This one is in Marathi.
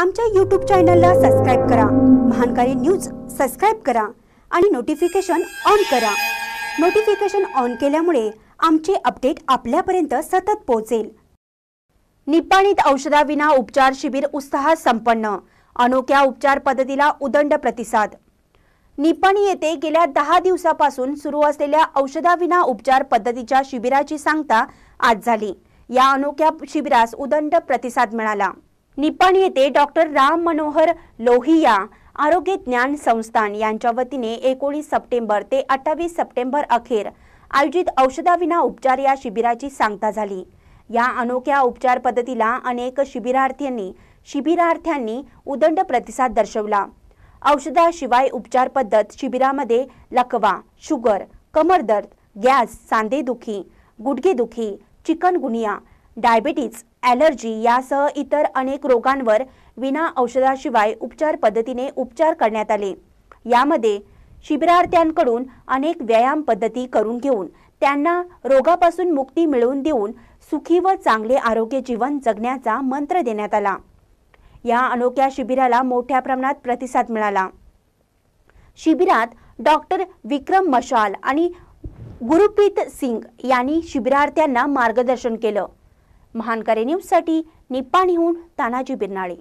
आमच्या यूट्यूब चॅनलला सबस्क्राईब करा महानकारी न्यूज सबस्क्राईब करा आणि नोटिफिकेशन ऑन करा नोटिफिकेशन ऑन केल्यामुळे आमचे अपडेट आपल्यापर्यंत सतत पोहोचेल निपाणीत औषधाविना उपचार शिबिर उत्साहात संपन्न अनोख्या उपचार पद्धतीला उदंड प्रतिसाद निपाणी येथे गेल्या दहा दिवसापासून सुरू असलेल्या औषधाविना उपचार पद्धतीच्या शिबिराची सांगता आज झाली या अनोख्या शिबिरास उदंड प्रतिसाद मिळाला निपाण येथे डॉक्टर राम मनोहर लोहिया आरोग्य ज्ञान संस्थान यांच्या वतीने एकोणीस सप्टेंबर ते अठ्ठावीस सप्टेंबर अखेर आयोजित औषधाविना उपचार या शिबिराची सांगता झाली या अनोख्या उपचार पद्धतीला अनेक शिबिरार्थ्यांनी शिबिरार्थ्यांनी उदंड प्रतिसाद दर्शवला औषधाशिवाय उपचार पद्धत शिबिरामध्ये लकवा शुगर दर्द गॅस सांदेदुखी गुडघेदुखी चिकनगुनिया डायबिटीज ॲलर्जी यासह इतर अनेक रोगांवर विना औषधाशिवाय उपचार पद्धतीने उपचार करण्यात आले यामध्ये शिबिरार्थ्यांकडून अनेक व्यायाम पद्धती करून घेऊन त्यांना रोगापासून मुक्ती मिळवून देऊन सुखी व चांगले आरोग्य जीवन जगण्याचा मंत्र देण्यात आला या अनोख्या शिबिराला मोठ्या प्रमाणात प्रतिसाद मिळाला शिबिरात डॉक्टर विक्रम मशाल आणि गुरुप्रीत सिंग यांनी शिबिरार्थ्यांना मार्गदर्शन केलं महानकरे न्यूजसाठी निपाणीहून तानाजी बिरनाळे